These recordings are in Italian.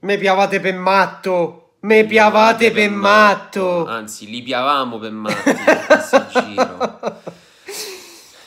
Me piavate per matto! Me piavate per matto! Anzi, li piavamo per matti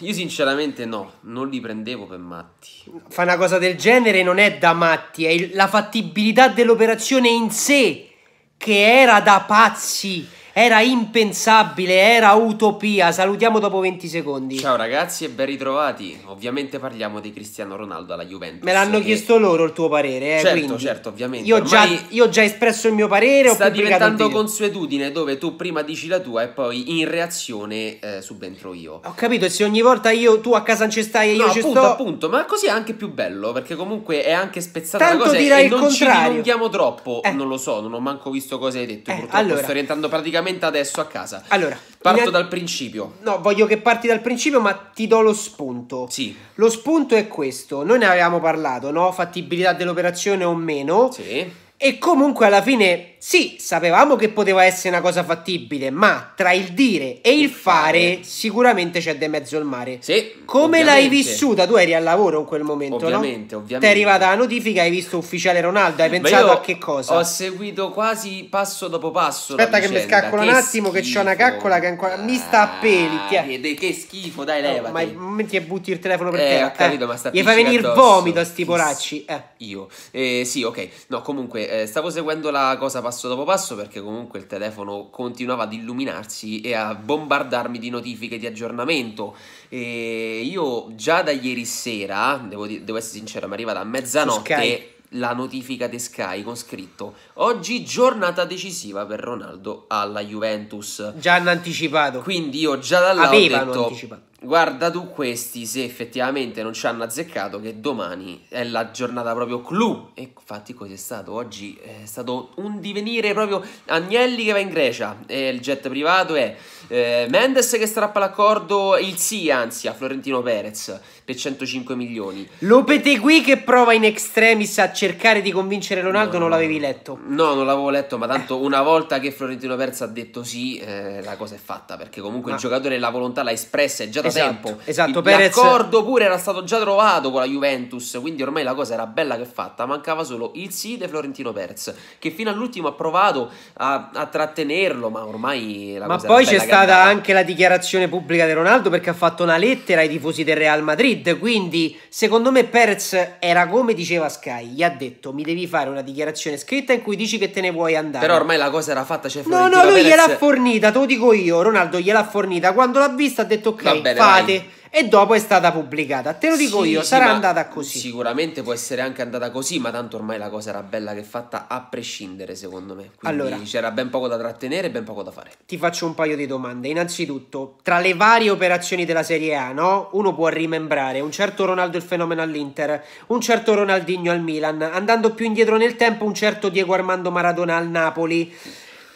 Io sinceramente no, non li prendevo per matti. Fa una cosa del genere non è da matti, è la fattibilità dell'operazione in sé che era da pazzi. Era impensabile, era utopia. Salutiamo dopo 20 secondi. Ciao ragazzi e ben ritrovati. Ovviamente parliamo di Cristiano Ronaldo alla Juventus. Me l'hanno che... chiesto loro il tuo parere, eh, certo, quindi. certo, ovviamente. Io ho già, già, espresso il mio parere. Sta diventando consuetudine dove tu prima dici la tua e poi in reazione eh, subentro io. Ho capito, e se ogni volta io, tu a casa non ci stai e no, io appunto, ci sto... appunto, ma così è anche più bello perché comunque è anche spezzata Tanto la cosa direi e il non contrario. ci dilunghiamo troppo. Eh. Non lo so, non ho manco visto cosa hai detto. Eh, purtroppo allora. sto rientrando praticamente praticamente adesso a casa. Allora, parto in... dal principio. No, voglio che parti dal principio, ma ti do lo spunto. Sì. Lo spunto è questo: noi ne avevamo parlato, no? Fattibilità dell'operazione o meno. Sì. E comunque alla fine sì, sapevamo che poteva essere una cosa fattibile, ma tra il dire e il, il fare, fare, sicuramente c'è di mezzo il mare. Sì. Come ovviamente. l'hai vissuta? Tu eri al lavoro in quel momento, ovviamente, no? Ovviamente, ovviamente. Ti è arrivata la notifica, hai visto ufficiale Ronaldo, hai pensato a che cosa? Ho seguito quasi passo dopo passo. Aspetta che mi scaccola un attimo, schifo. che c'è una caccola che ancora... Mi sta a ah, peli, ti... Che, che schifo, dai, leva. No, ma metti e butti il telefono per eh, terra. Ho eh. capito, eh. ma sta Gli fai venire addosso. vomito a sti poracci. Eh. Io. Eh, sì, ok. No, comunque, eh, stavo seguendo la cosa passata passo dopo passo perché comunque il telefono continuava ad illuminarsi e a bombardarmi di notifiche di aggiornamento e io già da ieri sera, devo, di- devo essere sincero, mi è arrivata a mezzanotte la notifica di Sky con scritto oggi giornata decisiva per Ronaldo alla Juventus. Già hanno anticipato. Quindi io già da là Avevano ho detto anticipato guarda tu questi se effettivamente non ci hanno azzeccato che domani è la giornata proprio clou e infatti così è stato oggi è stato un divenire proprio Agnelli che va in Grecia e il jet privato è eh, Mendes che strappa l'accordo il sì anzi a Florentino Perez per 105 milioni Lopetegui che prova in extremis a cercare di convincere Ronaldo no, non l'avevi letto no non l'avevo letto ma tanto una volta che Florentino Perez ha detto sì eh, la cosa è fatta perché comunque ma... il ah. giocatore la volontà l'ha espressa è già da esatto, tempo. Esatto, esatto Perez... L'accordo pure era stato già trovato con la Juventus, quindi ormai la cosa era bella che fatta, mancava solo il sì di Florentino Perez, che fino all'ultimo ha provato a, a trattenerlo, ma ormai la ma cosa Ma poi c'è stata andava. anche la dichiarazione pubblica di Ronaldo perché ha fatto una lettera ai tifosi del Real Madrid, quindi secondo me Perez era come diceva Sky, gli ha detto "Mi devi fare una dichiarazione scritta in cui dici che te ne vuoi andare". Però ormai la cosa era fatta, c'è cioè Florentino No, no, lui Perez... gliel'ha fornita, te lo dico io, Ronaldo gliel'ha fornita quando l'ha vista ha detto "Ok". Va bene fate e dopo è stata pubblicata. Te lo dico sì, io, sarà andata così. Sicuramente può essere anche andata così, ma tanto ormai la cosa era bella che fatta a prescindere, secondo me. Quindi allora, c'era ben poco da trattenere e ben poco da fare. Ti faccio un paio di domande. Innanzitutto, tra le varie operazioni della Serie A, no? Uno può rimembrare un certo Ronaldo il fenomeno all'Inter, un certo Ronaldinho al Milan, andando più indietro nel tempo un certo Diego Armando Maradona al Napoli.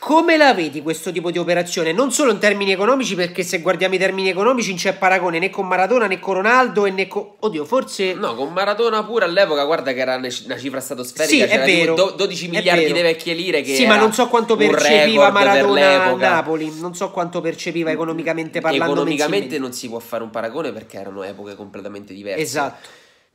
Come la vedi questo tipo di operazione? Non solo in termini economici, perché se guardiamo i termini economici non c'è paragone né con Maradona né con Ronaldo e né con... Oddio, forse... No, con Maradona pure all'epoca, guarda che era una cifra stratosferica. Sì, è vero. 12 miliardi di vecchie lire che... Sì, ma non so quanto percepiva Maradona a Napoli, non so quanto percepiva economicamente parlando. Economicamente non si può fare un paragone perché erano epoche completamente diverse. Esatto.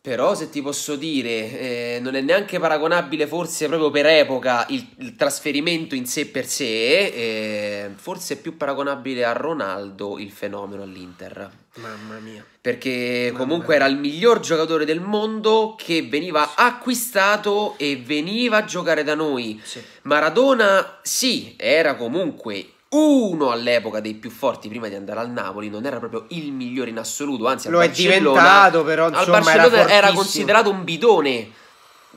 Però se ti posso dire, eh, non è neanche paragonabile forse proprio per epoca il, il trasferimento in sé per sé, eh, forse è più paragonabile a Ronaldo il fenomeno all'Inter. Mamma mia. Perché Mamma comunque mia. era il miglior giocatore del mondo che veniva acquistato e veniva a giocare da noi. Sì. Maradona sì, era comunque uno all'epoca dei più forti prima di andare al Napoli, non era proprio il migliore in assoluto, anzi lo è diventato però insomma, al Barcellona era, era considerato un bidone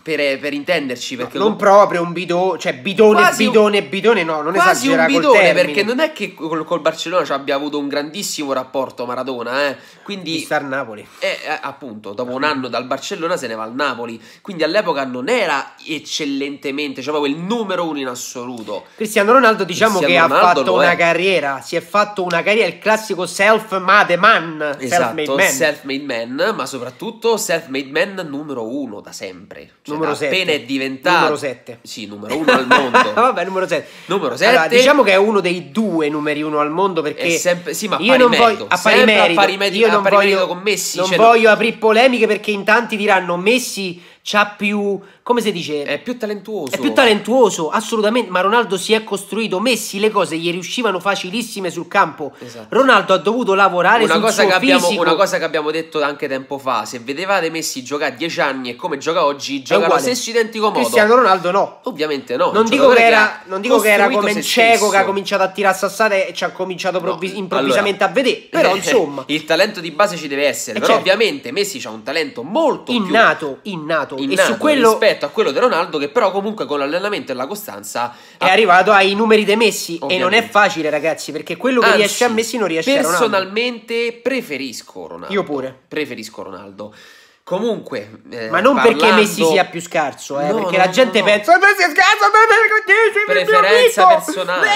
per, per, intenderci, perché no, non proprio un bidone, cioè bidone, bidone, bidone, no, non quasi esagera un bidone, perché non è che col, col Barcellona cioè, abbia avuto un grandissimo rapporto Maradona, eh. Quindi star Napoli. Eh, eh, appunto, dopo un anno dal Barcellona se ne va al Napoli, quindi all'epoca non era eccellentemente, cioè proprio il numero uno in assoluto. Cristiano Ronaldo diciamo Cristiano che Ronaldo ha fatto una è. carriera, si è fatto una carriera, il classico self-made man, esatto, self-made man. self-made man, ma soprattutto self-made man numero uno da sempre cioè, numero 7. Appena è diventato. Numero 7. Sì, numero 1 al mondo. Vabbè, numero 7. Numero 7. Allora, diciamo che è uno dei due numeri 1 al mondo perché. È sempre, sì, ma io non voglio. A pari merito. A pari merito, io non voglio, con Messi. Non cioè, voglio no... aprire polemiche perché in tanti diranno Messi c'ha più, come si dice? È più talentuoso. È più talentuoso, assolutamente, ma Ronaldo si è costruito, Messi le cose gli riuscivano facilissime sul campo. Esatto. Ronaldo ha dovuto lavorare una sul cosa che abbiamo, fisico. Una cosa che abbiamo detto anche tempo fa, se vedevate Messi giocare a 10 anni e come gioca oggi, gioca allo stesso identico modo. Cristiano Ronaldo no. Ovviamente no. Non dico che era, non dico che era come un cieco che ha cominciato a tirare sassate e ci ha cominciato no, improvvisamente allora, a vedere, però insomma. il talento di base ci deve essere, eh però certo. ovviamente Messi ha un talento molto innato, più... innato innato, innato e su quello... rispetto a quello di Ronaldo che però comunque con l'allenamento e la costanza è ha... arrivato ai numeri dei Messi Ovviamente. e non è facile ragazzi perché quello che Anzi, riesce a Messi non riesce a Ronaldo. Personalmente preferisco Ronaldo. Io pure. Preferisco Ronaldo. Comunque, eh, ma non parlando... perché Messi sia più scarso, eh, no, perché no, la gente no. pensa: Messi è scarso, Messi è preferenza personale.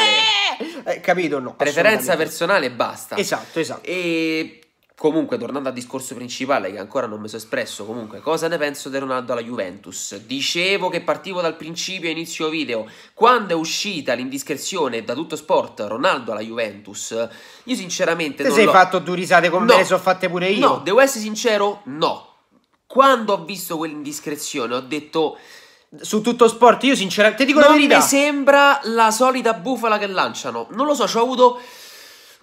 Eh, capito? No, preferenza personale e basta. Esatto, esatto. E Comunque, tornando al discorso principale, che ancora non mi sono espresso, comunque, cosa ne penso di Ronaldo alla Juventus? Dicevo che partivo dal principio e inizio video. Quando è uscita l'indiscrezione da tutto sport Ronaldo alla Juventus, io sinceramente. Te non sei fatto due risate con no. me le sono fatte pure io? No, devo essere sincero, no. Quando ho visto quell'indiscrezione, ho detto su tutto sport. Io sinceramente ti dico non la verità. mi sembra la solita bufala che lanciano. Non lo so, ci ho avuto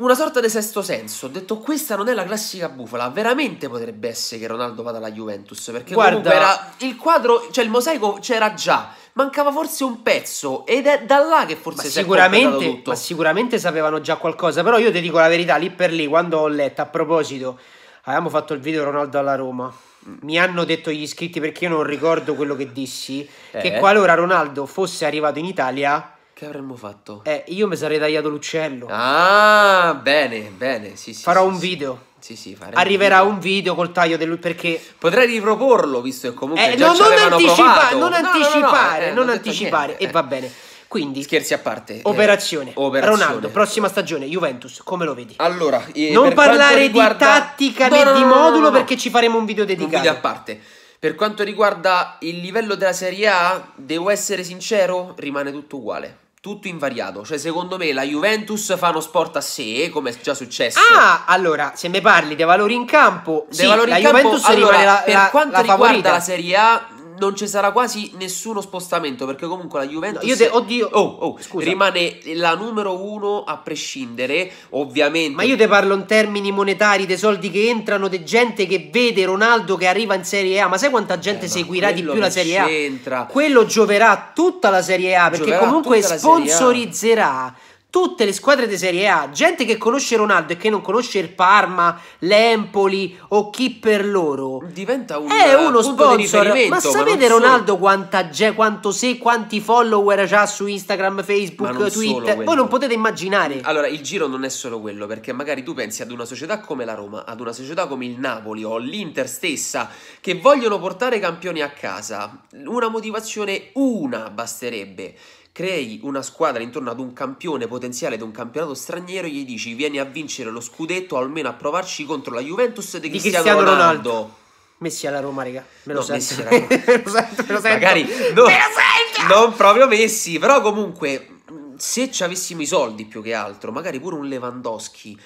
una sorta di sesto senso. Ho detto, questa non è la classica bufala. Veramente potrebbe essere che Ronaldo vada alla Juventus. Perché Guarda... era il quadro, cioè il mosaico c'era già. Mancava forse un pezzo ed è da là che forse ma si sicuramente, è tutto. Ma sicuramente sapevano già qualcosa. Però io ti dico la verità, lì per lì, quando ho letto, a proposito, avevamo fatto il video Ronaldo alla Roma mm. mi hanno detto gli iscritti perché io non ricordo quello che dissi, eh. che qualora Ronaldo fosse arrivato in Italia che avremmo fatto? Eh, io mi sarei tagliato l'uccello. Ah, bene, bene, sì, sì. Farò sì, un sì. video. Sì, sì, faremo. Arriverà un video col taglio del perché potrei riproporlo visto che comunque eh, già no, ci non, anticipa- provato. non no, anticipare, no, no, eh, non, non anticipare e eh. va bene. Quindi scherzi a parte. Eh, operazione. Eh, operazione. Ronaldo, prossima stagione Juventus, come lo vedi? Allora, eh, non parlare riguarda... di tattica né di modulo perché ci faremo un video dedicato. Un video a parte. Per quanto riguarda il livello della Serie A, devo essere sincero, rimane tutto uguale tutto invariato. Cioè, secondo me la Juventus fa uno sport a sé, come è già successo. Ah, allora, se mi parli dei valori in campo, dei sì, valori in campo, Juventus allora, la, per la, quanto la riguarda favorita. la Serie A, non ci sarà quasi nessuno spostamento perché comunque la Juventus... io te, oddio, oh, oh, scusa. rimane la numero uno a prescindere, ovviamente. Ma io te parlo in termini monetari, dei soldi che entrano, di gente che vede Ronaldo che arriva in Serie A, ma sai quanta eh, gente eh, seguirà di più la Serie A? C'entra. Quello gioverà tutta la Serie A perché gioverà comunque sponsorizzerà tutte le squadre di Serie A, gente che conosce Ronaldo e che non conosce il Parma, l'Empoli o chi per loro, diventa un, è uno sponsor. ma sapete ma Ronaldo quanta, quanto se, quanti follower ha su Instagram, Facebook, Twitter? Voi non potete immaginare. Allora, il giro non è solo quello, perché magari tu pensi ad una società come la Roma, ad una società come il Napoli o l'Inter stessa, che vogliono portare campioni a casa. Una motivazione una basterebbe crei una squadra intorno ad un campione potenziale di un campionato straniero e gli dici vieni a vincere lo scudetto, almeno a provarci contro la Juventus di, di Cristiano, Ronaldo. Ronaldo. Messi alla Roma, raga. Me lo no, sento. me lo sento, me lo sento. Magari no, me lo sento! non proprio Messi, però comunque se ci avessimo i soldi più che altro, magari pure un Lewandowski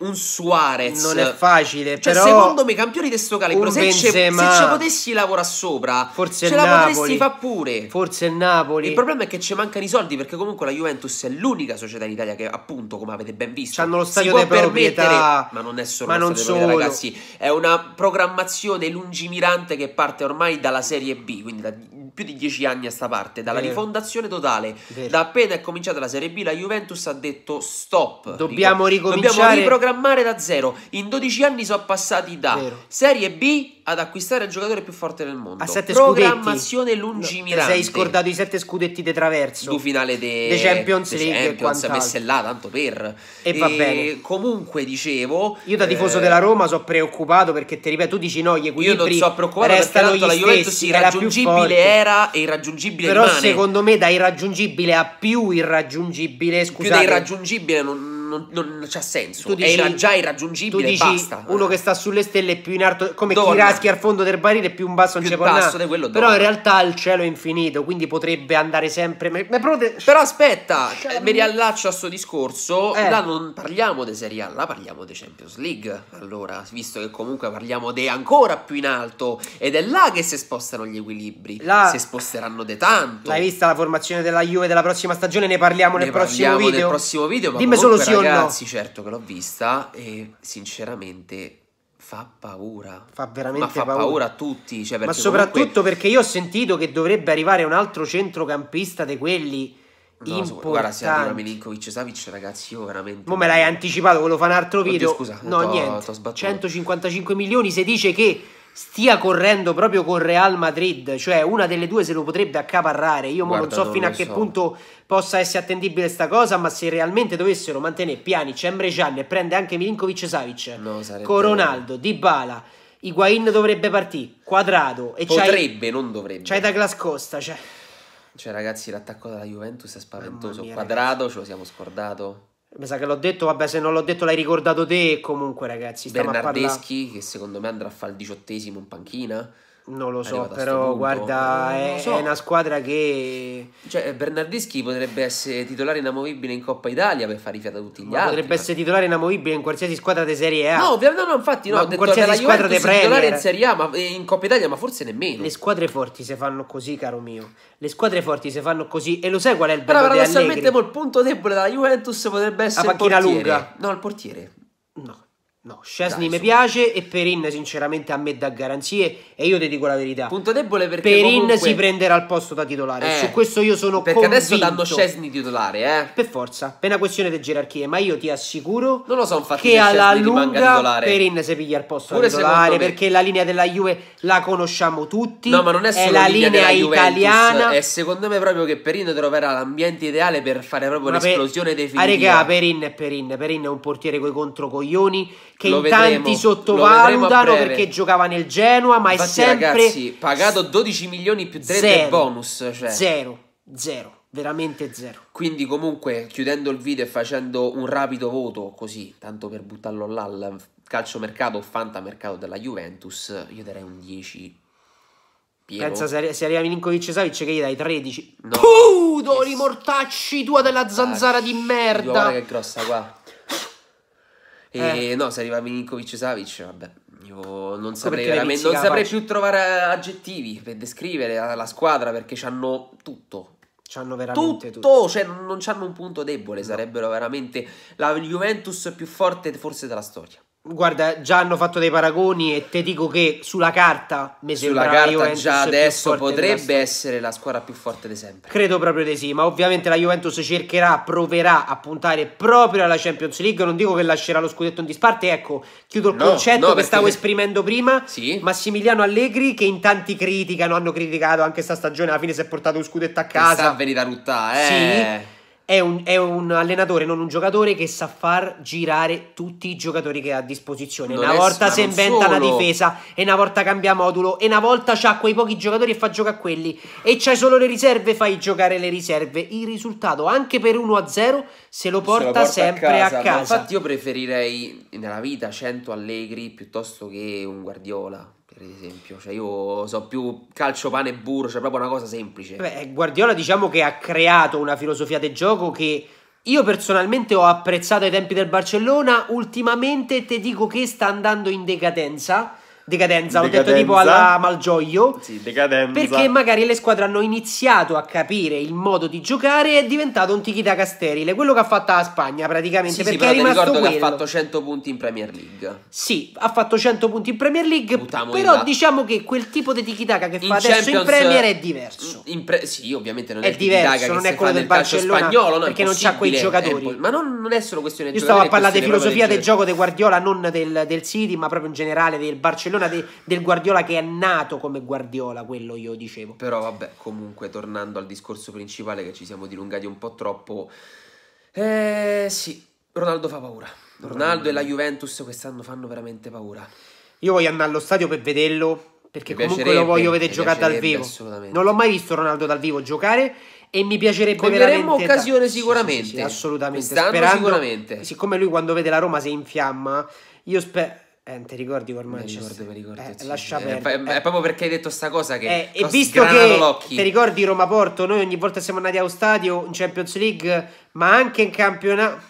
un Suarez. Non è facile, cioè, però. Secondo me, campioni di questo calibro, se, Benzema, ce, se potessi lavorare sopra, forse ce la Napoli, potresti fa pure. Forse il Napoli. Il problema è che ci mancano i soldi perché comunque la Juventus è l'unica società in Italia che, appunto, come avete ben visto, hanno lo stadio di proprietà, ma non è solo ma non solo. Proprietà, ragazzi, è una programmazione lungimirante che parte ormai dalla Serie B, quindi da più di dieci anni a sta parte, dalla Vero. Eh. rifondazione totale. Vero. Da appena è cominciata la Serie B, la Juventus ha detto stop. Dobbiamo ricominciare. Dobbiamo riprogrammare programmare da zero. In 12 anni sono passati da Vero. Serie B ad acquistare il giocatore più forte del mondo. A sette Programmazione scudetti. lungimirante. No, sei scordato i sette scudetti di traverso. Du finale de, de Champions de League. Champions, e messe là tanto per. E, e va bene. Comunque dicevo... Io da tifoso eh... della Roma sono preoccupato perché ti ripeto, tu dici no, gli equilibri Io non sono preoccupato perché tanto la Juventus stessi, irraggiungibile era, e irraggiungibile Però rimane. secondo me da irraggiungibile a più irraggiungibile, scusate. Più da irraggiungibile non non, non c'ha senso. Tu Dici, Era già irraggiungibile dici, basta. Uno che sta sulle stelle più in alto, come Donna. raschi al fondo del barile, più in basso non c'è basso di quello Però donna. in realtà il cielo è infinito, quindi potrebbe andare sempre. Ma, ma però, te... però, aspetta, C'è... Cioè, mi riallaccio a questo discorso. Eh. Là non parliamo di Serie A, là parliamo di Champions League. Allora, visto che comunque parliamo di ancora più in alto, ed è là che si spostano gli equilibri. Là... Si sposteranno di tanto. L'hai vista la formazione della Juve della prossima stagione? Ne parliamo ne nel parliamo prossimo video. Nel prossimo video Dimmi solo sì o ragazzi, no? certo che l'ho vista e sinceramente fa paura. Fa veramente ma fa paura. paura a tutti. Cioè ma soprattutto comunque... perché io ho sentito che dovrebbe arrivare un altro centrocampista di quelli. No, importanti. guarda, se arriva Milinkovic Savic, ragazzi, io veramente. Mo me l'hai anticipato, quello fa un altro video. Oddio, scusa, no, niente. 155 milioni. Se dice che stia correndo proprio con Real Madrid, cioè una delle due se lo potrebbe accaparrare. Io Guarda, non so non fino a che so. punto possa essere attendibile questa cosa, ma se realmente dovessero mantenere Piani, Emre Can e prende anche Milinkovic e Savic, no, con Ronaldo, Dybala, Higuain dovrebbe partire, Quadrado e Potrebbe, c'hai, non dovrebbe. C'hai Douglas Costa, cioè... Cioè ragazzi l'attacco della Juventus è spaventoso, Quadrado ce lo siamo scordato. Mi sa che l'ho detto, vabbè, se non l'ho detto l'hai ricordato te. Comunque, ragazzi, stiamo Bernardeschi, a parlare... che secondo me andrà a fare il diciottesimo in panchina. Non lo so, però guarda, è, so. è, una squadra che... Cioè, Bernardeschi potrebbe essere titolare inamovibile in Coppa Italia per fare i a tutti gli ma altri. Potrebbe ma... essere titolare inamovibile in qualsiasi squadra di Serie A. No, ovviamente no, infatti no, ma ho qualsiasi squadra di Premier. titolare in Serie A, ma eh, in Coppa Italia, ma forse nemmeno. Le squadre forti se fanno così, caro mio. Le squadre forti se fanno così e lo sai qual è il bello Però paradossalmente il punto debole della Juventus potrebbe essere la panchina lunga. No, il portiere. No. No, Scesni mi piace e Perin sinceramente a me dà garanzie e io ti dico la verità. Punto debole perché Perin comunque... si prenderà il posto da titolare. Eh, Su questo io sono perché convinto. Perché adesso danno Scesni titolare, eh. Per forza, per una questione di gerarchie, ma io ti assicuro non lo so, infatti, che, che alla lunga Perin si piglia il posto Pure da titolare perché la linea della Juve la conosciamo tutti. No, ma non è solo è la linea, linea italiana. e secondo me proprio che Perin troverà l'ambiente ideale per fare proprio ma un'esplosione per... definitiva. Ah, regà, Perin è Perin, Perin è un portiere coi controcoglioni che lo in vedremo, tanti sottovalutano perché giocava nel Genoa, ma Infatti, è sempre ragazzi, pagato 12 milioni più 3 zero, bonus, cioè. zero, zero. Veramente zero. Quindi, comunque, chiudendo il video e facendo un rapido voto, così, tanto per buttarlo là al calciomercato o fantamercato della Juventus, io darei un 10 Piero. Pensa se, arriva Milinkovic e Savic che gli dai 13. No. Puh, doni mortacci tua della zanzara di merda. Guarda che grossa qua. Eh. E eh. no, se arriva Milinkovic Savic, vabbè, io non saprei veramente, non saprei più trovare aggettivi per descrivere la, la squadra perché hanno tutto. C'hanno veramente tutto, tutto. cioè non hanno un punto debole, no. sarebbero veramente la Juventus più forte forse della storia. Guarda, già hanno fatto dei paragoni e te dico che sulla carta mi sulla carta Juventus già adesso potrebbe essere la squadra più forte di sempre. Credo proprio di sì, ma ovviamente la Juventus cercherà, proverà a puntare proprio alla Champions League, non dico che lascerà lo scudetto in disparte, ecco, chiudo il no, concetto no, che stavo se... esprimendo prima. Sì. Massimiliano Allegri che in tanti criticano, hanno criticato anche sta stagione, alla fine si è portato lo scudetto a casa. Sta a ruttà, eh. Sì è un, è un, allenatore, non un giocatore, che sa far girare tutti i giocatori che ha a disposizione. Non una volta si inventa solo. una difesa, e una volta cambia modulo, e una volta c'ha quei pochi giocatori e fa giocare quelli, e c'hai solo le riserve, fai giocare le riserve. Il risultato, anche per 1-0, se lo porta, se lo porta sempre a casa. A casa. Infatti, io preferirei nella vita 100 Allegri piuttosto che un Guardiola per esempio. Cioè, io so più calcio, pane e burro, cioè proprio una cosa semplice. Beh, Guardiola diciamo che ha creato una filosofia del gioco che io personalmente ho apprezzato ai tempi del Barcellona. Ultimamente te dico che sta andando in decadenza decadenza, decadenza. ho detto tipo alla Malgioglio. Sì, decadenza. Perché magari le squadre hanno iniziato a capire il modo di giocare e è diventato un tiki-taka sterile, quello che ha fatto la Spagna praticamente, sì, perché sì, è rimasto quello. che ha fatto 100 punti in Premier League. Sì, ha fatto 100 punti in Premier League, Buttiamo però diciamo che quel tipo di tiki-taka che in fa adesso Champions, in Premier è diverso. Mm, pre- sì, ovviamente non è, è diverso, non è quello del Barcellona spagnolo, non perché non c'ha quei giocatori. Po- ma non, non, è solo questione di Io stavo a parlare di filosofia del gioco di Guardiola, non del, del City, ma proprio in generale del Barcellona un'incarnazione de, del Guardiola che è nato come Guardiola, quello io dicevo. Però vabbè, comunque tornando al discorso principale che ci siamo dilungati un po' troppo, eh sì, Ronaldo fa paura. Ronaldo e la Juventus quest'anno fanno veramente paura. Io voglio andare allo stadio per vederlo perché comunque lo voglio vedere giocare dal vivo. Assolutamente. Non l'ho mai visto Ronaldo dal vivo giocare e mi piacerebbe Coglieremmo veramente occasione da... sicuramente. Sì, sì, sì, assolutamente. Sperando, sicuramente. Siccome lui quando vede la Roma si infiamma, io spero eh, ti ricordi col Manchester? Mi ricordo, mi ricordo. Eh, lascia eh, perdere. Eh, è proprio perché hai detto sta cosa che eh, e visto che Ti ricordi Roma Porto? Noi ogni volta siamo andati allo stadio in Champions League, ma anche in campionato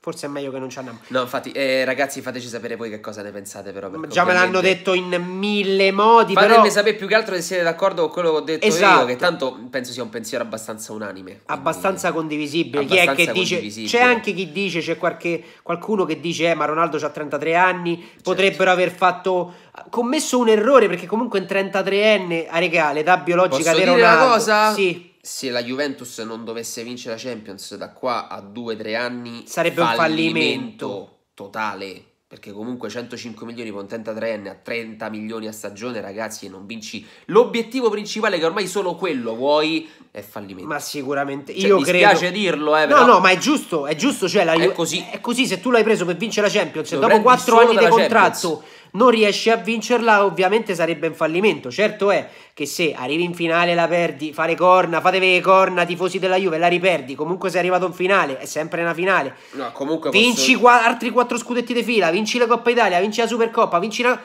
Forse è meglio che non ci andiamo. No, infatti, eh, ragazzi, fateci sapere voi che cosa ne pensate, però. Già ovviamente... me l'hanno detto in mille modi. Fatemi però... sapere più che altro se siete d'accordo con quello che ho detto esatto. io, che tanto penso sia un pensiero abbastanza unanime. Quindi... Abbastanza condivisibile. Abbastanza chi è che dice. C'è anche chi dice, c'è qualche, qualcuno che dice, eh, ma Ronaldo ha 33 anni, certo. potrebbero aver fatto. commesso un errore, perché comunque in 33enne a regale, da biologica Posso di Ronaldo. Dire una cosa? Sì se la Juventus non dovesse vincere la Champions da qua a 2-3 anni sarebbe fallimento un fallimento totale perché comunque 105 milioni con 33 anni a 30 milioni a stagione, ragazzi, e non vinci. L'obiettivo principale, che ormai solo quello vuoi, è fallimento. Ma sicuramente. Cioè, io mi credo... spiace dirlo, eh. Però... No, no, ma è giusto, è giusto. Cioè, la... è, così. è così. Se tu l'hai preso per vincere la Champions, Lo dopo 4 anni di contratto, Champions non riesci a vincerla, ovviamente sarebbe un fallimento. Certo è che se arrivi in finale la perdi, fare corna, fatevi le corna, tifosi della Juve, la riperdi. Comunque sei arrivato in finale, è sempre una finale. No, comunque vinci posso... qua, altri quattro scudetti di fila, vinci la Coppa Italia, vinci la Supercoppa, vinci la...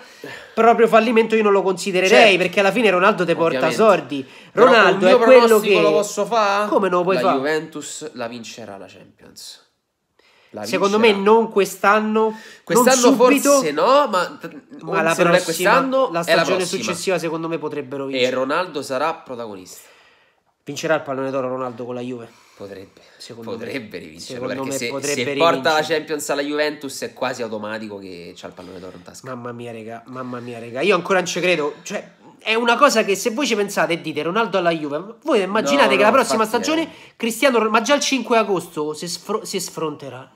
Proprio fallimento io non lo considererei certo. perché alla fine Ronaldo ti porta sordi. Ronaldo è quello che... lo posso fare? Come non lo puoi fare? La fa? Juventus la vincerà la Champions. Secondo me non quest'anno. Quest'anno non subito, forse no, ma, ma la prossima, quest'anno, la stagione la successiva secondo me potrebbero vincere. E Ronaldo sarà protagonista. Vincerà il pallone d'oro Ronaldo con la Juve? Potrebbe, secondo potrebbe me. rivincerlo secondo se, potrebbe se porta la Champions alla Juventus è quasi automatico che c'ha il pallone d'oro in tasca. Mamma mia, raga, mamma mia, raga. Io ancora non ci credo, cioè è una cosa che se voi ci pensate e dite Ronaldo alla Juve, voi immaginate no, no, che la prossima stagione Cristiano ma già il 5 agosto si, sfr- si sfronteranno.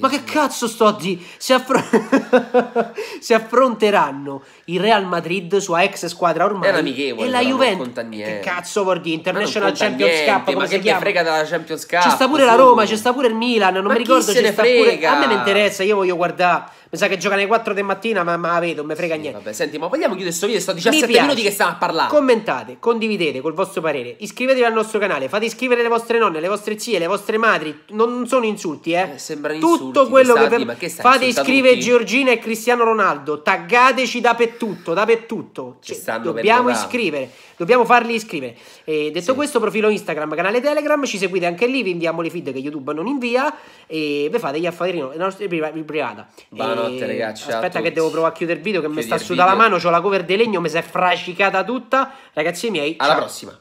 Ma che cazzo sto a dire? Si, affr- si, affronteranno il Real Madrid, sua ex squadra ormai. È amichevole. E la Juventus. Che cazzo vuol dire? International Champions niente, Cup. Ma che ti frega della Champions Cup? C'è sta pure su. la Roma, c'è sta pure il Milan. Non ma mi ricordo. C'è sta pure. A me mi interessa, io voglio guardare. Mi sa che gioca alle 4 di mattina, ma, ma la vedo, non mi frega sì, niente. Vabbè, senti, ma vogliamo chiudere questo video? Sto 17 minuti che stiamo a parlare. Commentate, condividete col vostro parere, iscrivetevi al nostro canale, fate iscrivere le vostre nonne, le vostre zie, le vostre madri. Non, non sono insulti, eh. eh sembrano insulti tutto quello che per... che fate iscrivere Giorgina e Cristiano Ronaldo, taggateci dappertutto, dappertutto. Cioè, dobbiamo iscrivere, dobbiamo farli iscrivere. E detto sì. questo, profilo Instagram, canale Telegram, ci seguite anche lì, vi inviamo le feed che YouTube non invia e vi fate gli affari nostri in privata. Buonanotte e... ragazzi. Aspetta che devo provare a chiudere il video che Chiudi mi sta sudando la mano, ho la cover di legno, mi si è frascicata tutta. Ragazzi miei, alla ciao. prossima.